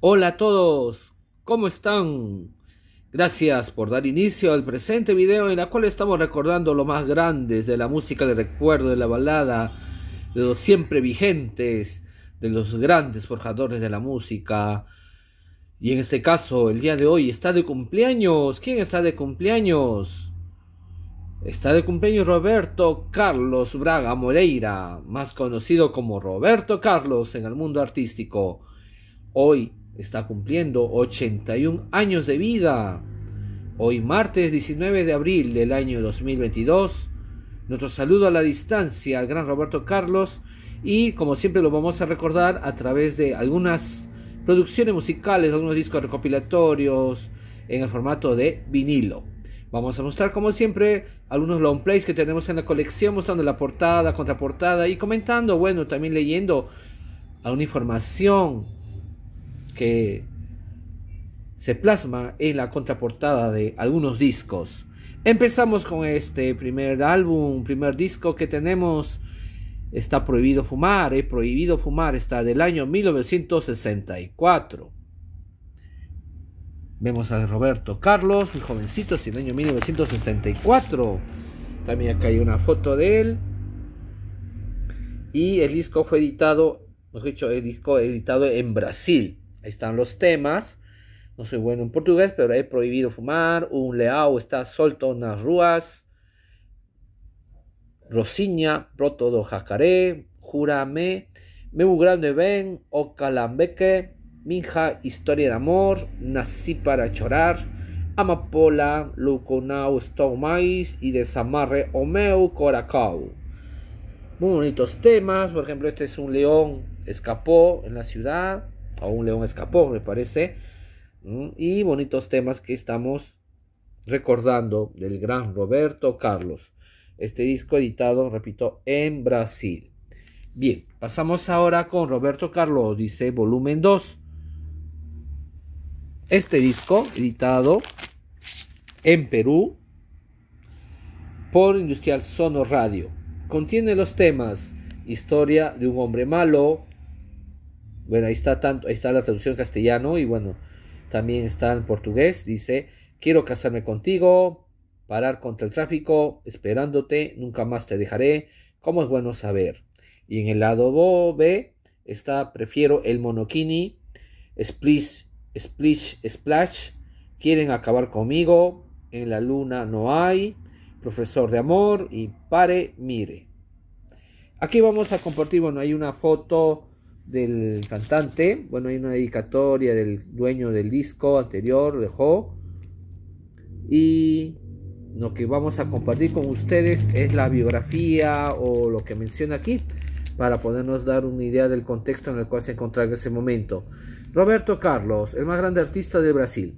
Hola a todos, ¿cómo están? Gracias por dar inicio al presente video en la cual estamos recordando lo más grandes de la música de recuerdo, de la balada, de los siempre vigentes, de los grandes forjadores de la música. Y en este caso, el día de hoy está de cumpleaños. ¿Quién está de cumpleaños? Está de cumpleaños Roberto Carlos Braga Moreira, más conocido como Roberto Carlos en el mundo artístico. Hoy está cumpliendo 81 años de vida. Hoy martes 19 de abril del año 2022. Nuestro saludo a la distancia al gran Roberto Carlos y como siempre lo vamos a recordar a través de algunas producciones musicales, algunos discos recopilatorios en el formato de vinilo. Vamos a mostrar como siempre algunos long plays que tenemos en la colección, mostrando la portada, contraportada y comentando, bueno, también leyendo alguna información que se plasma en la contraportada de algunos discos. Empezamos con este primer álbum, primer disco que tenemos. Está prohibido fumar, he prohibido fumar, está del año 1964. Vemos a Roberto Carlos, un jovencito, en año 1964. También acá hay una foto de él. Y el disco fue editado, hemos dicho, el disco editado en Brasil. Ahí están los temas. No soy bueno en portugués, pero he prohibido fumar. Un leao está solto en las ruas. Rosinha, broto do jacaré. Júrame. Meu grande ben. O calambeque. Minja, historia de amor. Nací para chorar. Amapola, Luconau, stone mais y desamarre o meu coracao. Muy bonitos temas, por ejemplo, este es un león, escapó en la ciudad, a un león escapó, me parece. Y bonitos temas que estamos recordando del gran Roberto Carlos. Este disco editado, repito, en Brasil. Bien, pasamos ahora con Roberto Carlos, dice volumen 2. Este disco, editado en Perú por Industrial Sono Radio, contiene los temas Historia de un hombre malo, bueno, ahí está, tanto, ahí está la traducción castellano y bueno, también está en portugués. Dice, quiero casarme contigo, parar contra el tráfico, esperándote, nunca más te dejaré. ¿Cómo es bueno saber? Y en el lado B está, prefiero el monokini, splish, splish, splash. Quieren acabar conmigo, en la luna no hay, profesor de amor y pare, mire. Aquí vamos a compartir, bueno, hay una foto del cantante. Bueno, hay una dedicatoria del dueño del disco anterior, dejó. Y lo que vamos a compartir con ustedes es la biografía o lo que menciona aquí para podernos dar una idea del contexto en el cual se encontraba en ese momento. Roberto Carlos, el más grande artista de Brasil.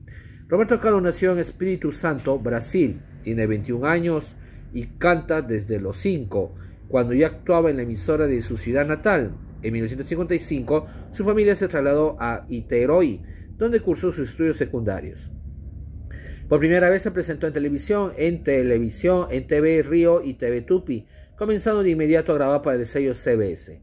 Roberto Carlos nació en Espíritu Santo, Brasil. Tiene 21 años y canta desde los 5, cuando ya actuaba en la emisora de su ciudad natal. En 1955, su familia se trasladó a Iteroi, donde cursó sus estudios secundarios. Por primera vez se presentó en televisión, en televisión, en TV Río y TV Tupi, comenzando de inmediato a grabar para el sello CBS.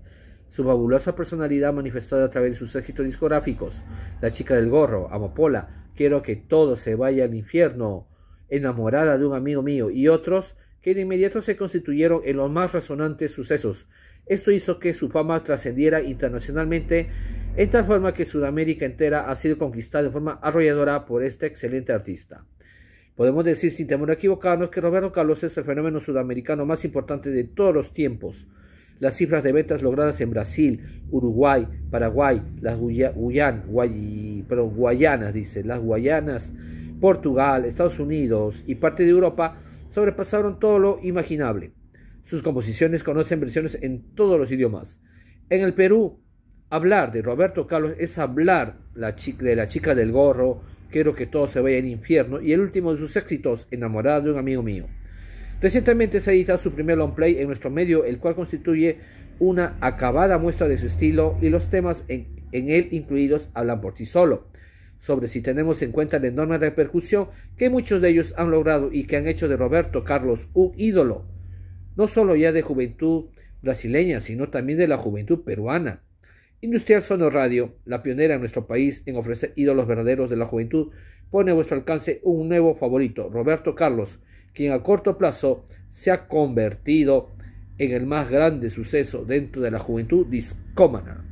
Su fabulosa personalidad manifestada a través de sus éxitos discográficos, La chica del gorro, Amapola, Quiero que todo se vaya al infierno, Enamorada de un amigo mío y otros, que de inmediato se constituyeron en los más resonantes sucesos. Esto hizo que su fama trascendiera internacionalmente, en tal forma que Sudamérica entera ha sido conquistada de forma arrolladora por este excelente artista. Podemos decir sin temor a equivocarnos que Roberto Carlos es el fenómeno sudamericano más importante de todos los tiempos. Las cifras de ventas logradas en Brasil, Uruguay, Paraguay, las Guayanas, dice, las Guayanas, Portugal, Estados Unidos y parte de Europa sobrepasaron todo lo imaginable. Sus composiciones conocen versiones en todos los idiomas. En el Perú, hablar de Roberto Carlos es hablar de la chica del gorro, quiero que todo se vaya al infierno y el último de sus éxitos, enamorado de un amigo mío. Recientemente se edita su primer long play en nuestro medio, el cual constituye una acabada muestra de su estilo y los temas en, en él incluidos hablan por sí solo sobre si tenemos en cuenta la enorme repercusión que muchos de ellos han logrado y que han hecho de Roberto Carlos un ídolo, no solo ya de juventud brasileña, sino también de la juventud peruana. Industrial Sono Radio, la pionera en nuestro país en ofrecer ídolos verdaderos de la juventud, pone a vuestro alcance un nuevo favorito, Roberto Carlos, quien a corto plazo se ha convertido en el más grande suceso dentro de la juventud discómana.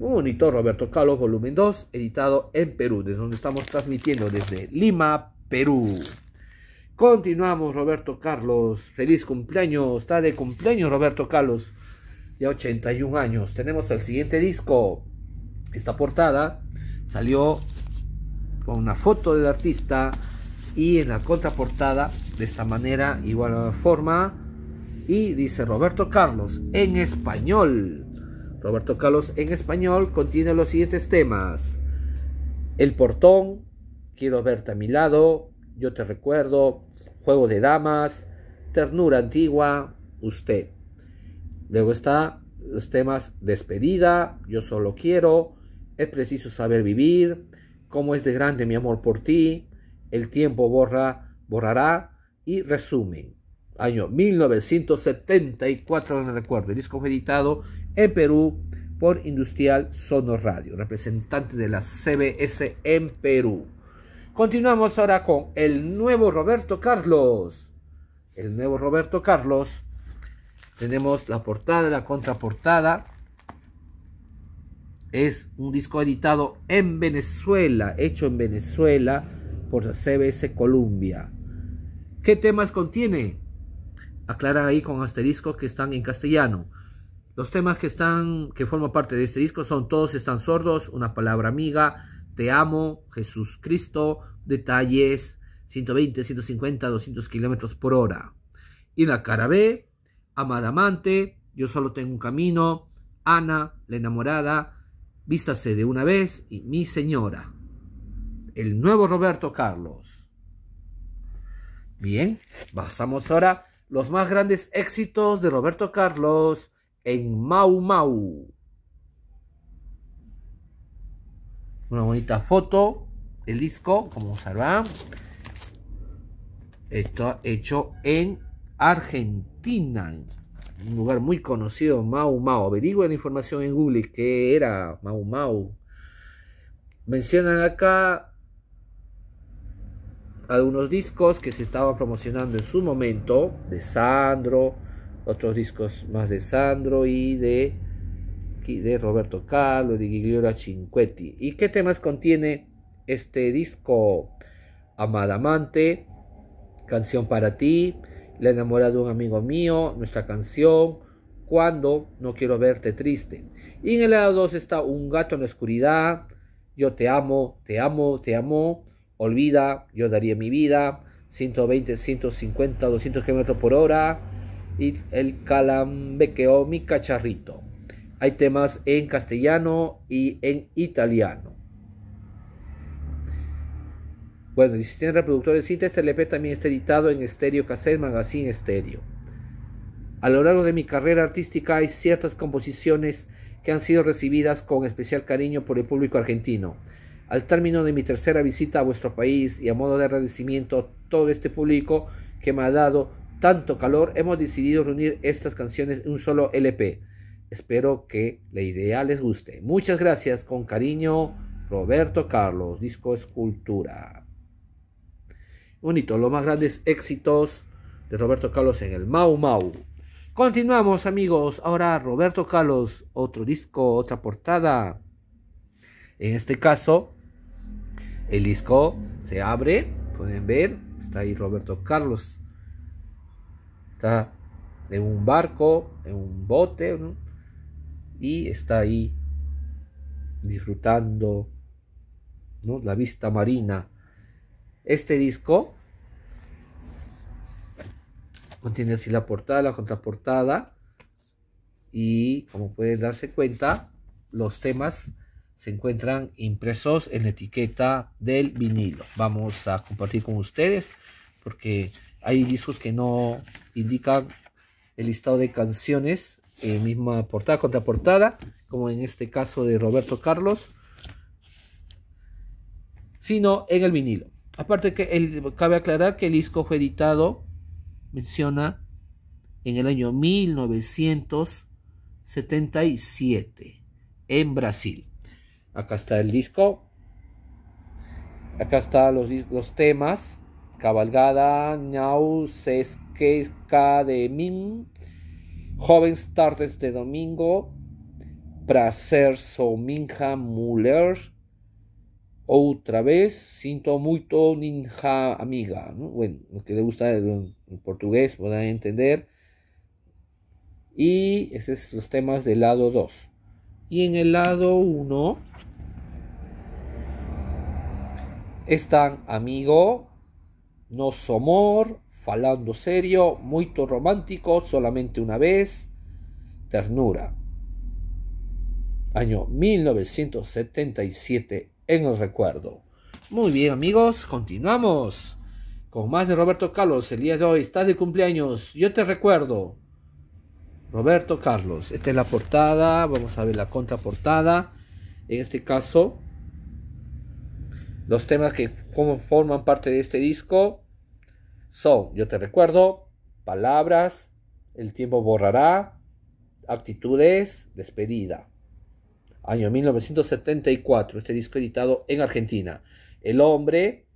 Un monitor Roberto Carlos, volumen 2, editado en Perú, desde donde estamos transmitiendo desde Lima, Perú. Continuamos, Roberto Carlos. Feliz cumpleaños. Está de cumpleaños, Roberto Carlos. Ya 81 años. Tenemos el siguiente disco. Esta portada salió con una foto del artista y en la contraportada de esta manera, igual forma. Y dice Roberto Carlos en español. Roberto Carlos en español contiene los siguientes temas. El portón, quiero verte a mi lado, yo te recuerdo, juego de damas, ternura antigua, usted. Luego está los temas despedida, yo solo quiero, es preciso saber vivir, cómo es de grande mi amor por ti, el tiempo borra, borrará y resumen. Año 1974, recuerdo. disco editado en Perú por Industrial Sonoradio, Radio, representante de la CBS en Perú. Continuamos ahora con el nuevo Roberto Carlos. El nuevo Roberto Carlos. Tenemos la portada, la contraportada. Es un disco editado en Venezuela, hecho en Venezuela por la CBS Colombia. ¿Qué temas contiene? Aclaran ahí con asterisco que están en castellano. Los temas que están, que forman parte de este disco son Todos están sordos, Una palabra amiga, Te amo, Jesús Cristo, Detalles, 120, 150, 200 kilómetros por hora. Y la cara B, Amada amante, Yo solo tengo un camino, Ana, la enamorada, Vístase de una vez y Mi señora. El nuevo Roberto Carlos. Bien, pasamos ahora los más grandes éxitos de Roberto Carlos en Mau Mau. Una bonita foto. El disco, como observan. ¿ah? Está hecho en Argentina. Un lugar muy conocido, Mau Mau. Averigüen información en Google que era Mau Mau. Mencionan acá algunos discos que se estaban promocionando en su momento de Sandro, otros discos más de Sandro y de, de Roberto carlos de Gigliola Cinquetti. ¿Y qué temas contiene este disco? amada amante Canción para ti, La enamorada de un amigo mío, Nuestra canción, Cuando no quiero verte triste. Y en el lado 2 está Un gato en la oscuridad, Yo te amo, te amo, te amo, Olvida, Yo daría mi vida, 120, 150, 200 kilómetros por hora y el Calambequeo, mi cacharrito. Hay temas en castellano y en italiano. Bueno, y si reproductor de cintas, este LP también está editado en Stereo Cassette Magazine Stereo. A lo largo de mi carrera artística hay ciertas composiciones que han sido recibidas con especial cariño por el público argentino. Al término de mi tercera visita a vuestro país y a modo de agradecimiento a todo este público que me ha dado tanto calor, hemos decidido reunir estas canciones en un solo LP. Espero que la idea les guste. Muchas gracias, con cariño, Roberto Carlos, Disco Escultura. Bonito, los más grandes éxitos de Roberto Carlos en el Mau Mau. Continuamos amigos, ahora Roberto Carlos, otro disco, otra portada. En este caso, el disco se abre, pueden ver, está ahí Roberto Carlos de en un barco, en un bote, y está ahí disfrutando la vista marina. Este disco contiene así la portada, la contraportada y como pueden darse cuenta los temas se encuentran impresos en la etiqueta del vinilo. Vamos a compartir con ustedes porque hay discos que no indican el listado de canciones, misma portada, portada, como en este caso de Roberto Carlos, sino en el vinilo. Aparte que cabe aclarar que el disco fue editado, menciona, en el año 1977 en Brasil. Acá está el disco. Acá están los temas Cabalgada Nausesqueca de Mim, joven Tardes de Domingo, so Sominja Muller, otra vez, sinto muito ninja amiga. Bueno, lo que le gusta en portugués, podrán entender. Y esos son los temas del lado 2. Y en el lado 1 están amigo, no amor, falando serio, muy romántico, solamente una vez, ternura. Año 1977 en el recuerdo. Muy bien amigos, continuamos con más de Roberto Carlos. El día de hoy está de cumpleaños. Yo te recuerdo. Roberto Carlos. Esta es la portada. Vamos a ver la contraportada. En este caso, los temas que forman parte de este disco. Son, yo te recuerdo, palabras, el tiempo borrará, actitudes, despedida. Año 1974, este disco editado en Argentina. El hombre,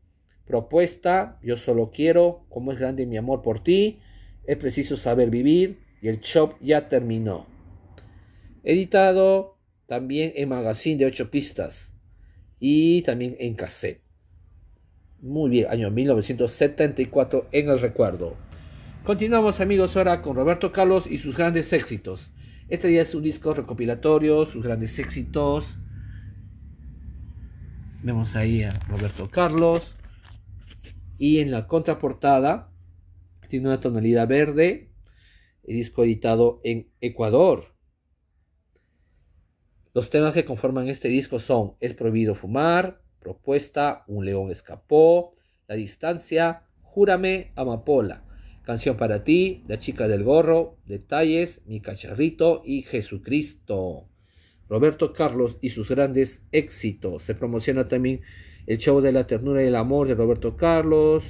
propuesta, yo solo quiero, como es grande mi amor por ti, es preciso saber vivir y el shop ya terminó. Editado también en magazine de Ocho pistas y también en cassette. Muy bien, año 1974 en el recuerdo. Continuamos amigos ahora con Roberto Carlos y sus grandes éxitos. Este día es un disco recopilatorio, sus grandes éxitos. Vemos ahí a Roberto Carlos. Y en la contraportada tiene una tonalidad verde. El disco editado en Ecuador. Los temas que conforman este disco son Es prohibido fumar, Propuesta, Un león escapó, La distancia, Júrame, Amapola. Canción para ti, La chica del gorro, Detalles, Mi cacharrito y Jesucristo. Roberto Carlos y sus grandes éxitos. Se promociona también el show de la ternura y el amor de Roberto Carlos.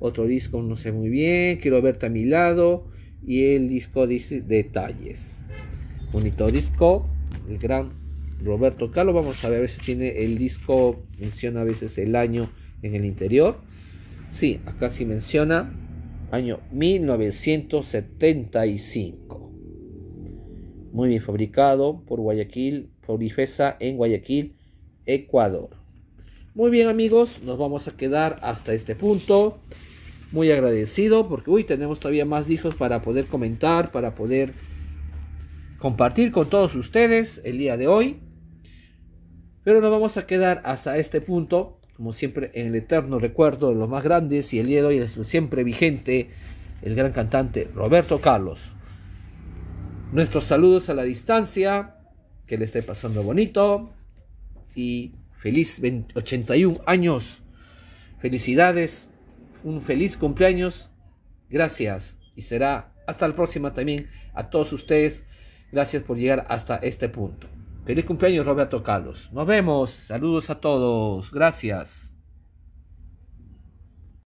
Otro disco, no sé muy bien. Quiero verte a mi lado. Y el disco dice Detalles. Bonito disco. El gran Roberto Carlos. Vamos a ver, si tiene el disco, menciona a veces el año en el interior. Sí, acá sí menciona año 1975. Muy bien fabricado por Guayaquil, por Ifesa en Guayaquil, Ecuador. Muy bien amigos, nos vamos a quedar hasta este punto. Muy agradecido porque hoy tenemos todavía más discos para poder comentar, para poder compartir con todos ustedes el día de hoy. Pero nos vamos a quedar hasta este punto, como siempre, en el eterno recuerdo de los más grandes y el día de hoy es siempre vigente, el gran cantante Roberto Carlos. Nuestros saludos a la distancia, que le esté pasando bonito y feliz 81 años. Felicidades, un feliz cumpleaños. Gracias y será hasta la próxima también a todos ustedes. Gracias por llegar hasta este punto. Feliz cumpleaños, Roberto Carlos. Nos vemos. Saludos a todos. Gracias.